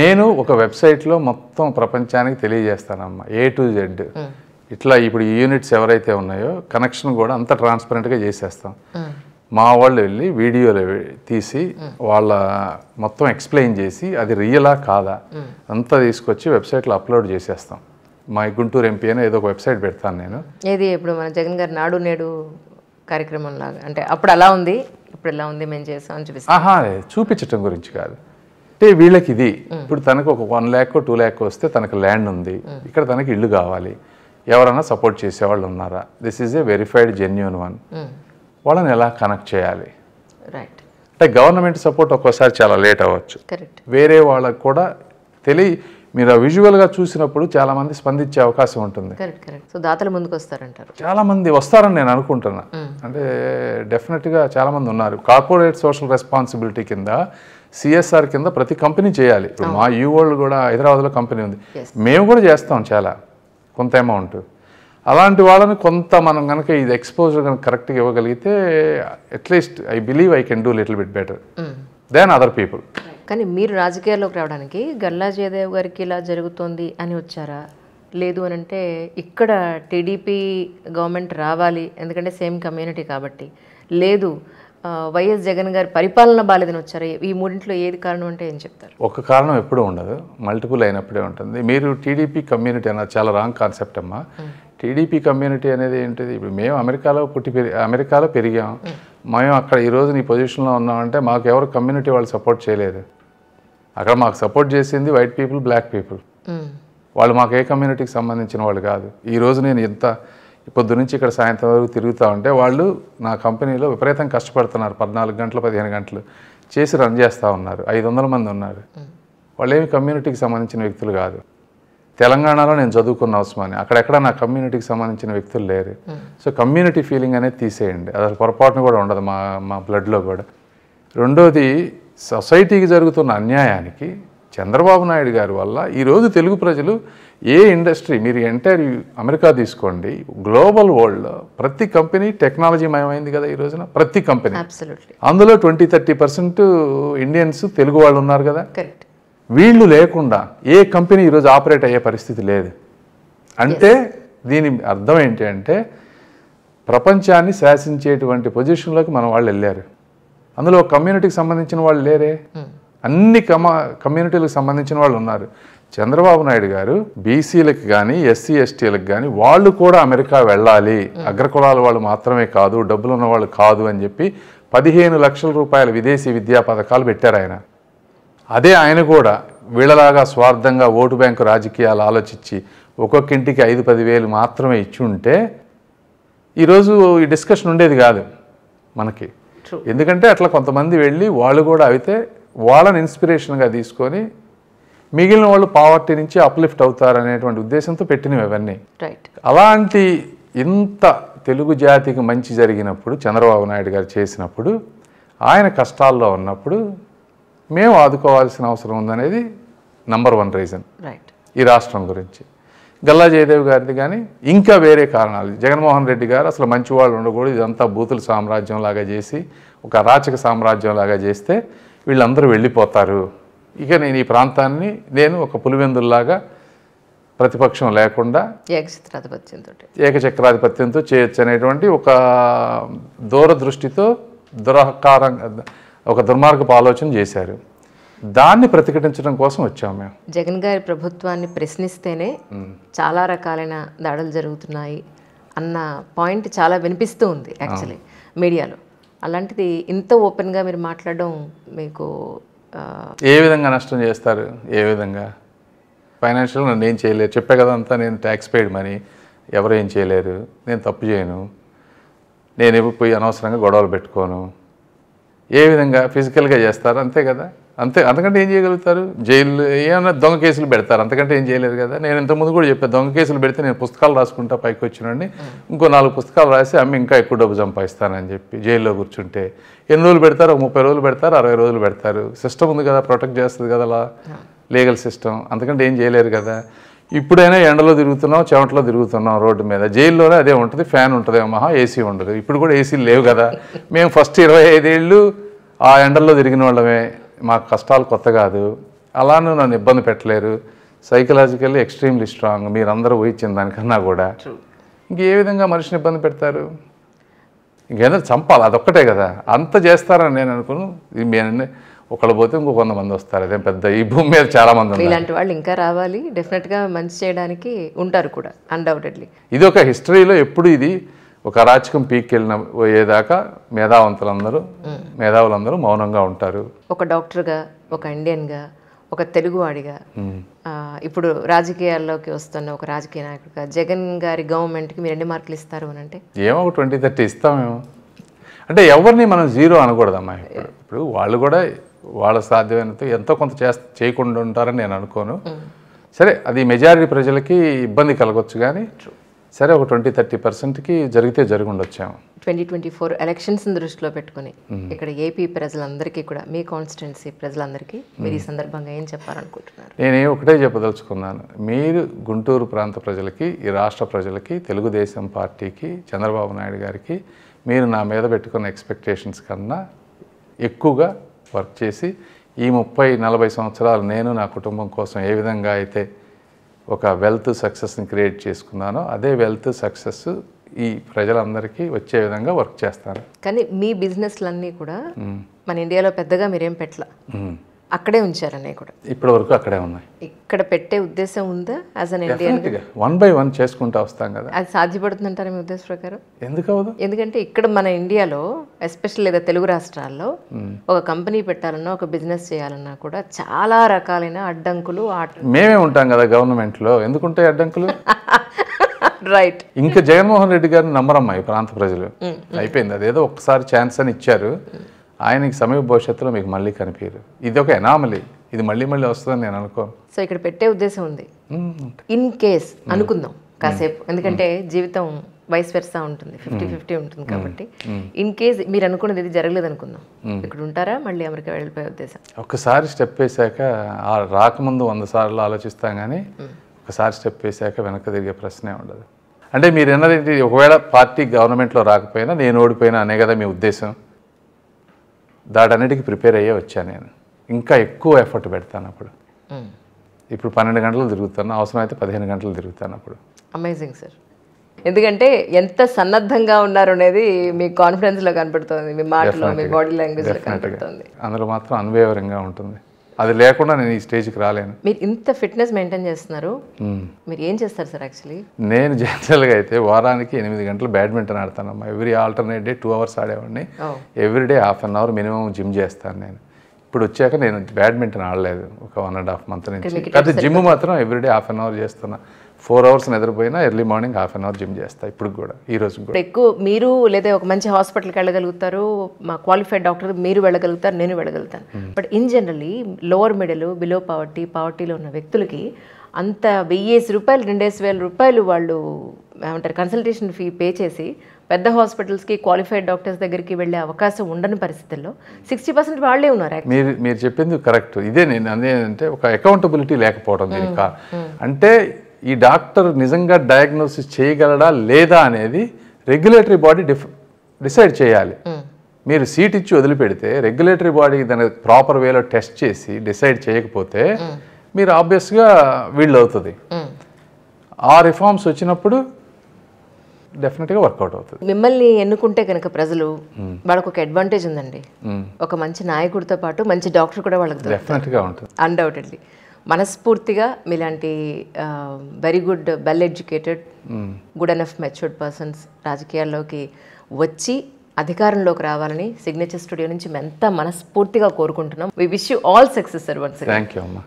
నేను ఒక వెబ్సైట్లో మొత్తం ప్రపంచానికి తెలియజేస్తానమ్మా ఏ టు జెడ్ ఇట్లా ఇప్పుడు ఈ యూనిట్స్ ఎవరైతే ఉన్నాయో కనెక్షన్ కూడా అంత ట్రాన్స్పరెంట్గా చేసేస్తాం మా వాళ్ళు వెళ్ళి వీడియోలు తీసి వాళ్ళ మొత్తం ఎక్స్ప్లెయిన్ చేసి అది రియలా కాదా అంతా తీసుకొచ్చి వెబ్సైట్లో అప్లోడ్ చేసేస్తాం మా గుంటూరు ఎంపీ అని ఏదో ఒక వెబ్సైట్ పెడతాను నేను ఏది ఇప్పుడు మన జగన్ గారు నాడు నేడు కార్యక్రమం లాగా అంటే అప్పుడు అలా ఉంది ఇప్పుడు ఎలా ఉంది మేము చేస్తాం చూపిస్తాం చూపించటం గురించి కాదు అంటే వీళ్ళకి ఇది ఇప్పుడు తనకు ఒక వన్ ల్యాక్ టూ ల్యాక్ వస్తే తనకు ల్యాండ్ ఉంది ఇక్కడ తనకి ఇల్లు కావాలి ఎవరైనా సపోర్ట్ చేసేవాళ్ళు ఉన్నారా this is a verified genuine one వాళ్ళని ఎలా కనెక్ట్ చేయాలి రైట్ అంటే గవర్నమెంట్ సపోర్ట్ ఒక్కోసారి చాలా లేట్ అవ్వచ్చు వేరే వాళ్ళకు కూడా తెలియ మీరు విజువల్గా చూసినప్పుడు చాలా మంది స్పందించే అవకాశం ఉంటుంది చాలా మంది వస్తారని నేను అనుకుంటున్నా అంటే డెఫినెట్గా చాలా మంది ఉన్నారు కార్పొరేట్ సోషల్ రెస్పాన్సిబిలిటీ కింద సిఎస్ఆర్ కింద ప్రతి కంపెనీ చేయాలి ఇప్పుడు మా యూ వరల్డ్ కూడా హైదరాబాద్లో కంపెనీ ఉంది మేము కూడా చేస్తాం చాలా కొంత అమౌంట్ అలాంటి వాళ్ళని కొంత మనం కనుక ఇది ఎక్స్పోజర్ కనుక కరెక్ట్గా ఇవ్వగలిగితే at least I believe I can do little bit better than other people కానీ మీరు రాజకీయాల్లోకి రావడానికి గల్లా జయదేవ్ గారికి ఇలా జరుగుతోంది అని వచ్చారా లేదు అని అంటే ఇక్కడ టీడీపీ గవర్నమెంట్ రావాలి ఎందుకంటే సేమ్ కమ్యూనిటీ కాబట్టి లేదు వైఎస్ జగన్ గారి పరిపాలన బాలేదని వచ్చారు ఈ మూడింట్లో ఏది కారణం అంటే ఏం చెప్తారు ఒక కారణం ఎప్పుడూ ఉండదు మల్టిపుల్ అయినప్పుడే ఉంటుంది మీరు టీడీపీ కమ్యూనిటీ అన్నది చాలా రాంగ్ కాన్సెప్ట్ అమ్మా టీడీపీ కమ్యూనిటీ అనేది ఏంటిది ఇప్పుడు మేము అమెరికాలో పుట్టి పెరిగి అమెరికాలో పెరిగాం మేము అక్కడ ఈరోజు నీ పొజిషన్లో ఉన్నామంటే మాకు ఎవరు కమ్యూనిటీ వాళ్ళు సపోర్ట్ చేయలేదు అక్కడ మాకు సపోర్ట్ చేసింది వైట్ పీపుల్ బ్లాక్ పీపుల్ వాళ్ళు మాకు ఏ కమ్యూనిటీకి సంబంధించిన వాళ్ళు కాదు ఈరోజు నేను ఎంత పొద్దు నుంచి ఇక్కడ సాయంత్రం వరకు తిరుగుతూ ఉంటే వాళ్ళు నా కంపెనీలో విపరీతం కష్టపడుతున్నారు పద్నాలుగు గంటలు పదిహేను గంటలు చేసి రన్ చేస్తూ ఉన్నారు ఐదు వందల మంది ఉన్నారు వాళ్ళు ఏమి కమ్యూనిటీకి సంబంధించిన వ్యక్తులు కాదు తెలంగాణలో నేను చదువుకున్న అవసరమని అక్కడెక్కడ నా కమ్యూనిటీకి సంబంధించిన వ్యక్తులు లేరు సో కమ్యూనిటీ ఫీలింగ్ అనేది తీసేయండి అసలు పొరపాటును కూడా ఉండదు మా మా బ్లడ్లో కూడా రెండోది సొసైటీకి జరుగుతున్న అన్యాయానికి చంద్రబాబు నాయుడు గారి వల్ల ఈరోజు తెలుగు ప్రజలు ఏ ఇండస్ట్రీ మీరు ఎంటైర్ అమెరికా తీసుకోండి గ్లోబల్ వరల్డ్లో ప్రతి కంపెనీ టెక్నాలజీ మయమైంది కదా ఈ రోజున ప్రతి కంపెనీ అందులో twenty thirty percent Indians Telugu వాళ్ళు ఉన్నారు కదా వీళ్ళు లేకుండా ఏ కంపెనీ ఈరోజు ఆపరేట్ అయ్యే పరిస్థితి లేదు అంటే దీని అర్థం ఏంటి అంటే ప్రపంచాన్ని శాసించేటువంటి పొజిషన్లోకి మన వాళ్ళు వెళ్ళారు అందులో కమ్యూనిటీకి సంబంధించిన వాళ్ళు లేరే hmm. అన్ని కమా కమ్యూనిటీలకు సంబంధించిన వాళ్ళు ఉన్నారు చంద్రబాబు నాయుడు గారు బీసీలకు కానీ ఎస్సీ ఎస్టీలకు కానీ వాళ్ళు కూడా అమెరికా వెళ్ళాలి అగ్రకులాల వాళ్ళు మాత్రమే కాదు డబ్బులు ఉన్న వాళ్ళు కాదు అని చెప్పి పదిహేను లక్షల రూపాయల విదేశీ విద్యా పథకాలు పెట్టారు ఆయన అదే ఆయన కూడా వీళ్ళలాగా స్వార్థంగా ఓటు బ్యాంకు రాజకీయాలు ఆలోచించి ఒక్కొక్కింటికి ఐదు పదివేలు మాత్రమే ఇచ్చి ఉంటే ఈరోజు ఈ డిస్కషన్ ఉండేది కాదు మనకి ఎందుకంటే అట్లా కొంతమంది వెళ్ళి వాళ్ళు కూడా అయితే వాళ్ళని ఇన్స్పిరేషన్గా తీసుకొని మిగిలిన వాళ్ళు పావర్టీ నుంచి అప్లిఫ్ట్ అవుతారు అనేటువంటి ఉద్దేశంతో పెట్టినవి అవన్నీ అలాంటి ఇంత తెలుగు జాతికి మంచి జరిగినప్పుడు చంద్రబాబు నాయుడు గారు చేసినప్పుడు ఆయన కష్టాల్లో ఉన్నప్పుడు మేము ఆదుకోవాల్సిన అవసరం ఉందనేది నంబర్ వన్ రీజన్ ఈ రాష్ట్రం గురించి గల్లా జయదేవ్ గారిది కానీ ఇంకా వేరే కారణాలు జగన్మోహన్ రెడ్డి గారు అసలు మంచివాళ్ళు ఉండకూడదు ఇదంతా బూతుల సామ్రాజ్యంలాగా చేసి ఒక అరాచక సామ్రాజ్యంలాగా చేస్తే వీళ్ళందరూ వెళ్ళిపోతారు ఇక నేను ఈ ప్రాంతాన్ని నేను ఒక పులివెందుల్లాగా ప్రతిపక్షం లేకుండా ఏకచక్రాధిపత్యంతో ఏకచక్రాధిపత్యంతో చేయొచ్చు అనేటువంటి ఒక దూరదృష్టితో దురహకారం ఒక దుర్మార్గపు ఆలోచన చేశారు దాన్ని ప్రతిఘటించడం కోసం వచ్చాము మేము జగన్ గారి ప్రభుత్వాన్ని ప్రశ్నిస్తేనే చాలా రకాలైన దాడులు జరుగుతున్నాయి అన్న పాయింట్ చాలా వినిపిస్తూ ఉంది యాక్చువల్లీ మీడియాలో అలాంటిది ఇంత ఓపెన్గా మీరు మాట్లాడడం మీకు ఏ విధంగా నష్టం చేస్తారు ఏ విధంగా ఫైనాన్షియల్ నన్ను ఏం చేయలేరు చెప్పే కదా అంతా నేను ట్యాక్స్ పెయిడ్ మనీ ఎవరు ఏం చేయలేరు నేను తప్పు చేయను నేను పోయి అనవసరంగా గొడవలు పెట్టుకోను ఏ విధంగా ఫిజికల్గా చేస్తారు అంతే కదా అంతే అంతకంటే ఏం చేయగలుగుతారు జైలు ఏమన్నా దొంగ కేసులు పెడతారు అంతకంటే ఏం చేయలేరు కదా నేను ఇంతకుముందు కూడా చెప్పాను దొంగ కేసులు పెడితే నేను పుస్తకాలు రాసుకుంటా పైకి వచ్చినండి ఇంకో నాలుగు పుస్తకాలు రాసి అమ్మి ఇంకా ఎక్కువ డబ్బు సంపాదిస్తానని చెప్పి జైల్లో కూర్చుంటే ఎన్ని రోజులు పెడతారు ఒక ముప్పై రోజులు పెడతారు అరవై రోజులు పెడతారు సిస్టమ్ ఉంది కదా ప్రొటెక్ట్ చేస్తుంది కదా అలా లీగల్ సిస్టమ్ అంతకంటే ఏం చేయలేరు కదా ఇప్పుడైనా ఎండలో తిరుగుతున్నాం చెమటలో తిరుగుతున్నాం రోడ్డు మీద జైల్లోనే అదే ఉంటుంది ఫ్యాన్ ఉంటుంది మహా ఏసీ ఉండదు ఇప్పుడు కూడా ఏసీలు లేవు కదా మేము ఫస్ట్ ఇరవై ఐదేళ్ళు ఆ ఎండల్లో తిరిగిన వాళ్ళమే మాకు కష్టాలు కొత్త కాదు అలానూ నన్ను ఇబ్బంది పెట్టలేరు సైకలాజికల్లీ ఎక్స్ట్రీమ్లీ స్ట్రాంగ్ మీరందరూ ఊహించిన దానికన్నా కూడా ఇంకే విధంగా మనిషిని ఇబ్బంది పెడతారు ఇంకేదో చంపాలి అదొక్కటే కదా అంత చేస్తారని నేను అనుకున్నాను ఒకళ్ళు పోతే ఇంకో కొంతమంది వస్తారు అదే పెద్ద ఈ భూమి మీద చాలా మంది ఇలాంటి వాళ్ళు ఇంకా రావాలి డెఫినెట్గా మంచి చేయడానికి ఉంటారు కూడా అన్డౌటెడ్లీ ఇది ఒక హిస్టరీలో ఎప్పుడు ఇది ఒక అరాచకం వెళ్ళిన పోయేదాకా మేధావంతులందరూ మేధావులందరూ మౌనంగా ఉంటారు ఒక డాక్టర్గా ఒక ఇండియన్గా ఒక తెలుగువాడిగా ఇప్పుడు రాజకీయాల్లోకి వస్తున్న ఒక రాజకీయ నాయకుడిగా జగన్ గారి గవర్నమెంట్కి మీరు ఎన్ని మార్కులు ఇస్తారు అని అంటే ఏమో ఒక ట్వంటీ థర్టీ ఇస్తామేమో అంటే ఎవరిని మనం జీరో అనకూడదమ్మా ఇప్పుడు వాళ్ళు కూడా వాళ్ళ సాధ్యమైనంత ఎంతో కొంత చే చేయకుండా ఉంటారని నేను అనుకోను సరే అది మెజారిటీ ప్రజలకి ఇబ్బంది కలగొచ్చు కానీ సరే ఒక ట్వంటీ థర్టీ పర్సెంట్కి జరిగితే జరిగి ఉండొచ్చాము ట్వంటీ ట్వంటీ ఫోర్ ఎలక్షన్స్ని దృష్టిలో పెట్టుకుని ఇక్కడ ఏపీ ప్రజలందరికీ కూడా మీ కాన్స్టిట్యున్సీ ప్రజలందరికీ మీరు ఈ సందర్భంగా ఏం చెప్పాలనుకుంటున్నారు నేనే ఒకటే చెప్పదలుచుకున్నాను మీరు గుంటూరు ప్రాంత ప్రజలకి ఈ రాష్ట్ర ప్రజలకి తెలుగుదేశం పార్టీకి చంద్రబాబు నాయుడు గారికి మీరు నా మీద పెట్టుకున్న ఎక్స్పెక్టేషన్స్ కన్నా ఎక్కువగా వర్క్ చేసి ఈ ముప్పై నలభై సంవత్సరాలు నేను నా కుటుంబం కోసం ఏ విధంగా అయితే ఒక వెల్త్ సక్సెస్ని క్రియేట్ చేసుకున్నానో అదే వెల్త్ సక్సెస్ ఈ ప్రజలందరికీ వచ్చే విధంగా వర్క్ చేస్తాను కానీ మీ బిజినెస్లన్నీ కూడా మన ఇండియాలో పెద్దగా మీరేం పెట్టలే అక్కడే ఉంచారనే కూడా ఇప్పటి వరకు అక్కడే ఉన్నాయి ఇక్కడ పెట్టే ఉద్దేశం ఉందా as an Indian one by one చేసుకుంటా వస్తాం కదా అది సాధ్యపడుతుందంటారు మీ ఉద్దేశం ప్రకారం ఎందుకు ఎందుకంటే ఇక్కడ మన ఇండియాలో ఎస్పెషల్ లేదా తెలుగు రాష్ట్రాల్లో hmm. ఒక కంపెనీ పెట్టాలన్నా ఒక బిజినెస్ చేయాలన్నా కూడా చాలా రకాలైన అడ్డంకులు మేమే ఉంటాం కదా గవర్నమెంట్లో ఎందుకుంటే అడ్డంకులు రైట్ ఇంకా జగన్మోహన్ రెడ్డి గారిని నమ్మరమ్మా ఈ ప్రాంత ప్రజలు hmm, hmm. అయిపోయింది అదేదో ఒకసారి ఛాన్స్ అని ఇచ్చారు ఆయనకి సమీప భవిష్యత్తులో మీకు మళ్ళీ కనిపించరు ఇది ఒక ఎనామలీ ఇది మళ్ళీ మళ్ళీ వస్తుందని నేను అనుకో సో ఇక్కడ పెట్టే ఉద్దేశం ఉంది ఇన్ కేస్ అనుకుందాం కాసేపు ఎందుకంటే జీవితం వైస్ వెర్సా ఉంటుంది ఫిఫ్టీ ఫిఫ్టీ ఉంటుంది కాబట్టి ఇన్ కేస్ మీరు అనుకున్నది ఇది జరగలేదు అనుకుందాం ఇక్కడ ఉంటారా మళ్ళీ అమెరికా వెళ్ళిపోయే ఉద్దేశం ఒకసారి స్టెప్ వేసాక ఆ రాకముందు వంద సార్లు ఆలోచిస్తాం కానీ ఒకసారి స్టెప్ వేసాక వెనక తిరిగే ప్రశ్నే ఉండదు అంటే మీరు అన్నది ఒకవేళ పార్టీ గవర్నమెంట్లో రాకపోయినా నేను ఓడిపోయినా అనే కదా మీ ఉద్దేశం దాటన్నిటికీ ప్రిపేర్ అయ్యే వచ్చాను నేను ఇంకా ఎక్కువ ఎఫర్ట్ పెడతాను అప్పుడు ఇప్పుడు పన్నెండు గంటలు తిరుగుతాను అవసరం అయితే పదిహేను గంటలు తిరుగుతాను అప్పుడు అమేజింగ్ సార్ ఎందుకంటే ఎంత సన్నద్ధంగా ఉన్నారు అనేది మీ కాన్ఫిడెన్స్లో కనపడుతుంది మీ మాటలో మీ బాడీ లాంగ్వేజ్లో కనపడుతుంది అందులో మాత్రం అన్వేవరంగా ఉంటుంది అది లేకుండా నేను ఈ స్టేజ్కి రాలేను మీరు ఇంత ఫిట్నెస్ మెయింటైన్ చేస్తున్నారు మీరు ఏం చేస్తారు సార్ యాక్చువల్లీ నేను జనరల్గా అయితే వారానికి ఎనిమిది గంటలు బ్యాడ్మింటన్ ఆడతాను అమ్మా every alternate day two hours ఆడేవాడిని every day half an hour minimum gym చేస్తాను నేను ఇప్పుడు వచ్చాక నేను బ్యాడ్మింటన్ ఆడలేదు ఒక వన్ అండ్ హాఫ్ మంత్ నుంచి కాకపోతే జిమ్ మాత్రం ఎవ్రీడే హాఫ్ అన్ అవర్ చేస్తున్నా ఫోర్ అవర్స్ నిద్రపోయినా early morning half an hour gym చేస్తా ఇప్పుడు కూడా ఈ రోజు కూడా ఎక్కువ మీరు లేదా ఒక మంచి హాస్పిటల్కి వెళ్ళగలుగుతారు మా క్వాలిఫైడ్ డాక్టర్ మీరు వెళ్ళగలుగుతారు నేను వెళ్ళగలుగుతాను hmm. But in generally lower middle below poverty పవర్టీలో ఉన్న వ్యక్తులకి అంత వెయ్యేసి రూపాయలు రెండేసి వేల రూపాయలు వాళ్ళు ఏమంటారు కన్సల్టేషన్ ఫీ పే చేసి పెద్ద హాస్పిటల్స్కి క్వాలిఫైడ్ డాక్టర్స్ దగ్గరికి వెళ్ళే అవకాశం ఉండని పరిస్థితుల్లో సిక్స్టీ పర్సెంట్ వాళ్ళే ఉన్నారు మీరు మీరు చెప్పింది కరెక్ట్ ఇదే నేను అదే అంటే ఒక అకౌంటబిలిటీ లేకపోవడం దీనికి hmm. Hmm. అంటే ఈ డాక్టర్ నిజంగా డయాగ్నోసిస్ చేయగలడా లేదా అనేది రెగ్యులేటరీ బాడీ డిసైడ్ చేయాలి మీరు సీట్ ఇచ్చి వదిలిపెడితే రెగ్యులేటరీ బాడీ దాని ప్రాపర్ వేలో టెస్ట్ చేసి డిసైడ్ చేయకపోతే మీరు ఆబ్వియస్గా వీళ్ళు అవుతుంది ఆ రిఫార్మ్స్ వచ్చినప్పుడు డెఫినెట్గా వర్కౌట్ అవుతుంది మిమ్మల్ని ఎన్నుకుంటే కనుక ప్రజలు వాళ్ళకు ఒక అడ్వాంటేజ్ ఉందండి ఒక మంచి నాయకుడితో పాటు మంచి డాక్టర్ కూడా వాళ్ళకి డెఫినెట్గా ఉంటుంది అన్డౌటెడ్లీ మనస్ఫూర్తిగా మీలాంటి very good well educated good enough matured persons రాజకీయాల్లోకి వచ్చి అధికారంలోకి రావాలని సిగ్నేచర్ స్టూడియో నుంచి మేము ఎంత మనస్ఫూర్తిగా కోరుకుంటున్నాం we wish you all success sir once thank you అమ్మా